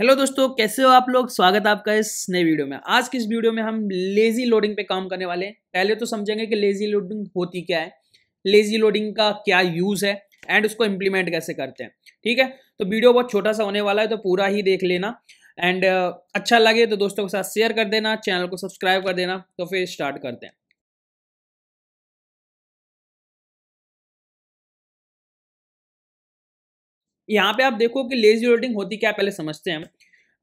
hello दोस्तों कैसे हो आप लोग स्वागत है आपका इस नए वीडियो में आज की इस वीडियो में हम लेज़ी लोडिंग पे काम करने वाले हैं पहले तो समझेंगे कि लेज़ी लोडिंग होती क्या है लेज़ी लोडिंग का क्या यूज़ है एंड उसको इम्प्लीमेंट कैसे करते हैं ठीक है तो वीडियो बहुत छोटा सा होने वाला है तो पूरा ही देख लेना एंड अच्छा लगे तो दोस्तों के साथ शेयर कर देना चैनल को सब्सक्राइब कर देना तो फिर स्टार्ट करते हैं यहाँ पे आप देखो कि लेजी लोडिंग होती क्या पहले समझते हैं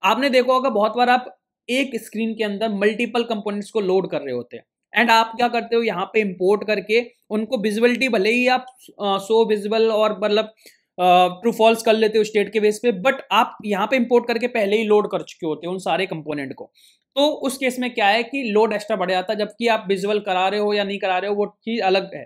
आपने देखा होगा बहुत बार आप एक स्क्रीन के अंदर मल्टीपल कंपोनेंट्स को लोड कर रहे होते हैं एंड आप क्या करते हो यहाँ पे इम्पोर्ट करके उनको विजिबिलिटी भले ही आप सो विजिबल और मतलब ट्रू फॉल्स कर लेते हो स्टेट के बेस पे बट आप यहाँ पे इम्पोर्ट करके पहले ही लोड कर चुके होते हो उन सारे कंपोनेंट को तो उस केस में क्या है कि लोड एक्स्ट्रा बढ़ जाता है जबकि आप विजुअल करा रहे हो या नहीं करा रहे हो वो चीज़ अलग है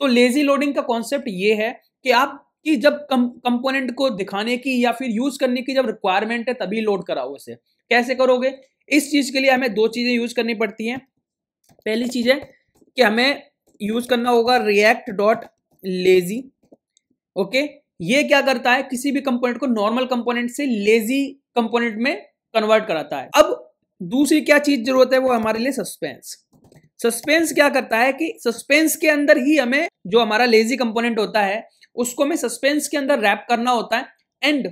तो लेजी लोडिंग का कॉन्सेप्ट ये है कि आप कि जब कम कंपोनेंट को दिखाने की या फिर यूज करने की जब रिक्वायरमेंट है तभी लोड कराओ उसे कैसे करोगे इस चीज के लिए हमें दो चीजें यूज करनी पड़ती हैं पहली चीज है कि हमें यूज करना होगा रिएक्ट डॉट लेजी ओके ये क्या करता है किसी भी कंपोनेंट को नॉर्मल कंपोनेंट से लेजी कंपोनेंट में कन्वर्ट कराता है अब दूसरी क्या चीज जरूरत है वो हमारे लिए सस्पेंस सस्पेंस क्या करता है कि सस्पेंस के अंदर ही हमें जो हमारा लेजी कंपोनेंट होता है उसको हमें सस्पेंस के अंदर रैप करना होता है एंड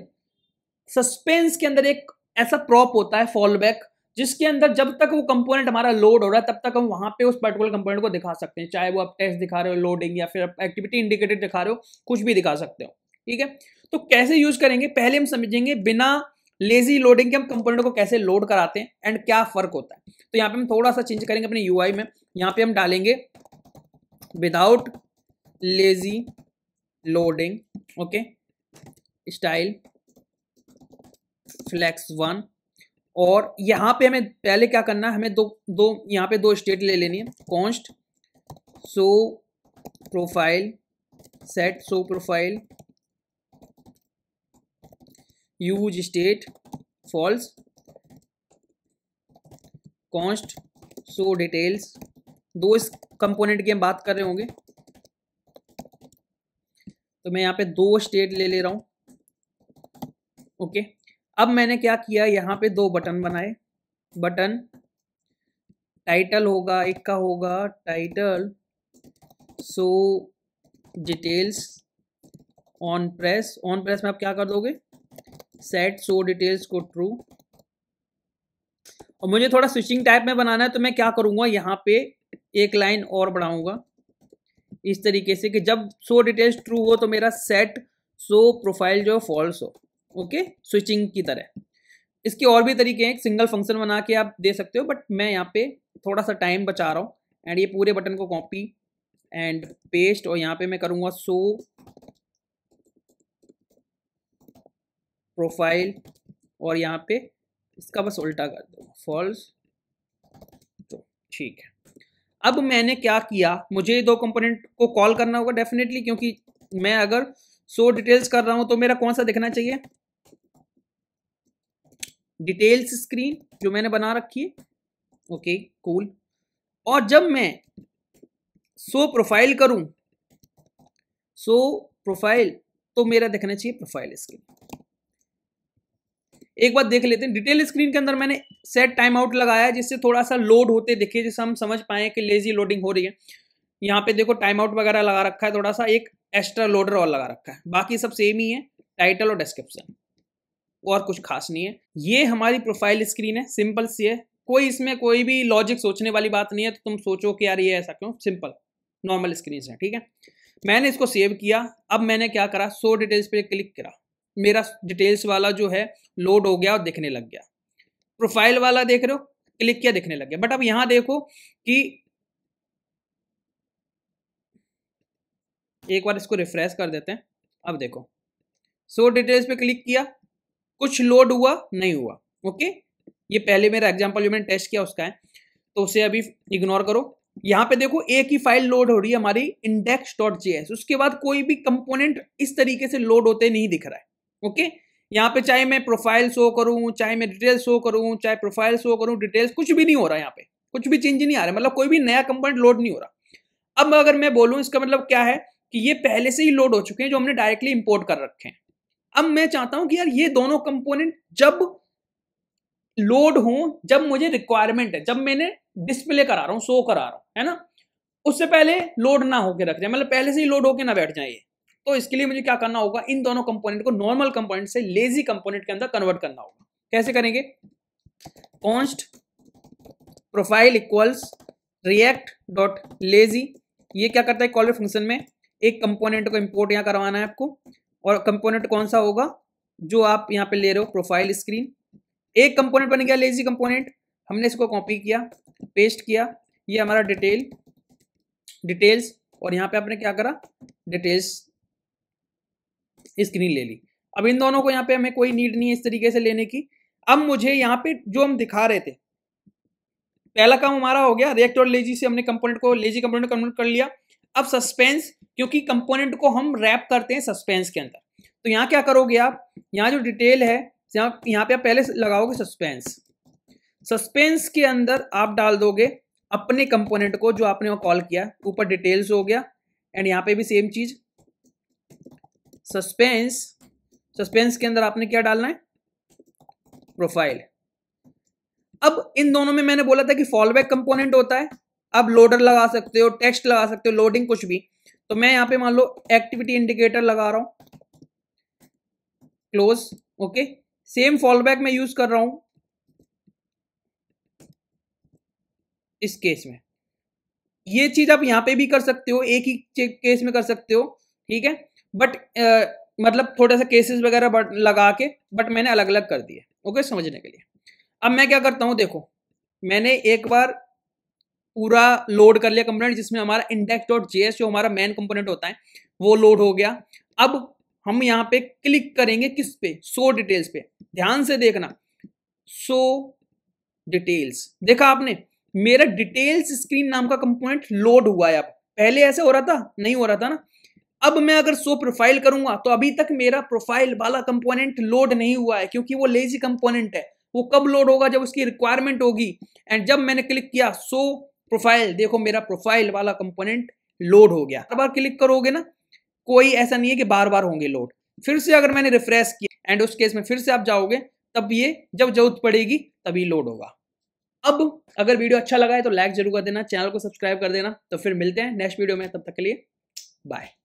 सस्पेंस के अंदर एक ऐसा प्रॉप होता है फॉल बैक जिसके अंदर जब तक वो कंपोनेंट हमारा लोड हो रहा है तब तक हम वहां पे उस पर्टिकुलर कंपोनेंट को दिखा सकते हैं चाहे वो आप टेस्ट दिखा रहे हो लोडिंग या फिर आप एक्टिविटी इंडिकेटर दिखा रहे हो कुछ भी दिखा सकते हो ठीक है तो कैसे यूज करेंगे पहले हम समझेंगे बिना लेजी लोडिंग के हम कंपोनेंट को कैसे लोड कराते हैं एंड क्या फर्क होता है तो यहाँ पे हम थोड़ा सा चेंज करेंगे अपने यूआई में यहाँ पे हम डालेंगे without lazy loading okay style flex one और यहाँ पे हमें पहले क्या करना है हमें दो दो यहाँ पे दो स्टेट ले लेनी है const show profile set show profile use state false const show details दो इस कंपोनेंट की हम बात कर रहे होंगे तो मैं यहाँ पे दो स्टेट ले ले रहा हूँ ओके अब मैंने क्या किया यहाँ पे दो बटन बनाए बटन टाइटल होगा एक का होगा title show details on press on press में आप क्या कर दोगे सेट सो डिटेल्स को ट्रू और मुझे थोड़ा स्विचिंग टाइप में बनाना है तो मैं क्या करूँगा यहाँ पे एक लाइन और बढ़ाऊँगा इस तरीके से कि जब सो डिटेल्स ट्रू हो तो मेरा सेट सो प्रोफाइल जो है फॉल्स हो ओके स्विचिंग की तरह इसके और भी तरीके हैं सिंगल फंक्शन बना के आप दे सकते हो बट मैं यहाँ पे थोड़ा सा टाइम बचा रहा हूँ एंड ये पूरे बटन को कॉपी एंड पेस्ट और यहाँ पे मैं करूँगा सो प्रोफाइल और यहाँ पे इसका बस उल्टा कर दो फॉल्स तो ठीक है अब मैंने क्या किया मुझे दो कंपोनेंट को कॉल करना होगा डेफिनेटली क्योंकि मैं अगर सो डिटेल्स कर रहा हूं तो मेरा कौन सा दिखना चाहिए डिटेल्स स्क्रीन जो मैंने बना रखी है ओके कूल और जब मैं सो प्रोफाइल करूं सो प्रोफाइल तो मेरा दिखना चाहिए प्रोफाइल स्क्रीन एक बार देख लेते हैं डिटेल स्क्रीन के अंदर मैंने सेट टाइम आउट लगाया है जिससे थोड़ा सा लोड होते दिखे जिससे हम समझ पाए कि लेजी लोडिंग हो रही है यहाँ पे देखो टाइम आउट वगैरह लगा रखा है थोड़ा सा एक एक्स्ट्रा लोडर और लगा रखा है बाकी सब सेम ही है टाइटल और डिस्क्रिप्शन और कुछ खास नहीं है ये हमारी प्रोफाइल स्क्रीन है सिंपल सी है कोई इसमें कोई भी लॉजिक सोचने वाली बात नहीं है तो तुम सोचो कि यार ये ऐसा क्यों सिंपल नॉर्मल स्क्रीन है ठीक है मैंने इसको सेव किया अब मैंने क्या करा सो डिटेल्स पे क्लिक करा मेरा डिटेल्स वाला जो है लोड हो गया और दिखने लग गया प्रोफाइल वाला देख रहे हो क्लिक किया दिखने लग गया बट अब यहां देखो कि एक बार इसको रिफ्रेश कर देते हैं अब देखो सो डिटेल्स पे क्लिक किया कुछ लोड हुआ नहीं हुआ ओके ये पहले मेरा एग्जाम्पल जो मैंने टेस्ट किया उसका है तो उसे अभी इग्नोर करो यहाँ पे देखो एक ही फाइल लोड हो रही है हमारी इंडेक्स डॉट जे उसके बाद कोई भी कंपोनेंट इस तरीके से लोड होते नहीं दिख रहा है ओके यहाँ पे चाहे मैं प्रोफाइल शो करूँ चाहे मैं डिटेल शो करूँ चाहे प्रोफाइल शो करूँ डिटेल्स कुछ भी नहीं हो रहा यहाँ पे कुछ भी चेंज नहीं आ रहा मतलब कोई भी नया कंपोनेंट लोड नहीं हो रहा अब अगर मैं बोलूँ इसका मतलब क्या है कि ये पहले से ही लोड हो चुके हैं जो हमने डायरेक्टली इंपोर्ट कर रखे हैं अब मैं चाहता हूं कि यार ये दोनों कंपोनेंट जब लोड हो जब मुझे रिक्वायरमेंट है जब मैंने डिस्प्ले करा रहा हूं शो करा रहा हूं है ना उससे पहले लोड ना होके रख जाए मतलब पहले से ही लोड होके ना बैठ जाए तो इसके लिए मुझे क्या करना होगा इन दोनों कंपोनेंट को नॉर्मल कंपोनेंट से लेजी कंपोनेंट के अंदर कन्वर्ट करना होगा कैसे करेंगे const profile equals React dot lazy ये क्या करता है कॉलर फंक्शन में एक कंपोनेंट को इंपोर्ट यहाँ करवाना है आपको और कंपोनेंट कौन सा होगा जो आप यहाँ पे ले रहे हो प्रोफाइल स्क्रीन एक कंपोनेंट बन गया लेजी कंपोनेंट हमने इसको कॉपी किया पेस्ट किया ये हमारा डिटेल डिटेल्स और यहाँ पे आपने क्या करा डिटेल्स स्क्रीन ले ली अब इन दोनों को यहाँ पे हमें कोई नीड नहीं है इस तरीके से लेने की अब मुझे यहाँ पे जो हम दिखा रहे थे पहला काम हमारा हो गया रिएक्ट और लेजी से हमने कंपोनेंट को लेजी कंपोनेंट कन्वर्ट कर लिया अब सस्पेंस क्योंकि कंपोनेंट को हम रैप करते हैं सस्पेंस के अंदर तो यहाँ क्या करोगे आप यहाँ जो डिटेल है यहाँ यहाँ पे आप पहले लगाओगे सस्पेंस सस्पेंस के अंदर आप डाल दोगे अपने कंपोनेंट को जो आपने वो कॉल किया ऊपर डिटेल्स हो गया एंड यहाँ पे भी सेम चीज सस्पेंस सस्पेंस के अंदर आपने क्या डालना है प्रोफाइल अब इन दोनों में मैंने बोला था कि फॉलबैक कंपोनेंट होता है अब लोडर लगा सकते हो टेक्स्ट लगा सकते हो लोडिंग कुछ भी तो मैं यहां पे मान लो एक्टिविटी इंडिकेटर लगा रहा हूं क्लोज ओके सेम फॉलबैक में यूज कर रहा हूं इस केस में ये चीज आप यहां पे भी कर सकते हो एक ही केस में कर सकते हो ठीक है बट मतलब थोड़े से केसेस वगैरह लगा के बट मैंने अलग अलग कर दिए ओके समझने के लिए अब मैं क्या करता हूँ देखो मैंने एक बार पूरा लोड कर लिया कंपोनेंट जिसमें हमारा इंडेक्स डॉट जेएस जो हमारा मेन कंपोनेंट होता है वो लोड हो गया अब हम यहाँ पे क्लिक करेंगे किस पे सो डिटेल्स पे ध्यान से देखना सो डिटेल्स देखा आपने मेरा डिटेल्स स्क्रीन नाम का कंपोनेंट लोड हुआ है अब पहले ऐसे हो रहा था नहीं हो रहा था ना अब मैं अगर सो प्रोफाइल करूंगा तो अभी तक मेरा प्रोफाइल वाला कंपोनेंट लोड नहीं हुआ है क्योंकि वो लेजी कंपोनेंट है वो कब लोड होगा जब उसकी रिक्वायरमेंट होगी एंड जब मैंने क्लिक किया सो प्रोफाइल देखो मेरा प्रोफाइल वाला कंपोनेंट लोड हो गया हर बार क्लिक करोगे ना कोई ऐसा नहीं है कि बार बार होंगे लोड फिर से अगर मैंने रिफ्रेश किया एंड उस केस में फिर से आप जाओगे तब ये जब जरूरत पड़ेगी तभी लोड होगा अब अगर वीडियो अच्छा लगा है तो लाइक जरूर कर देना चैनल को सब्सक्राइब कर देना तो फिर मिलते हैं नेक्स्ट वीडियो में तब तक के लिए बाय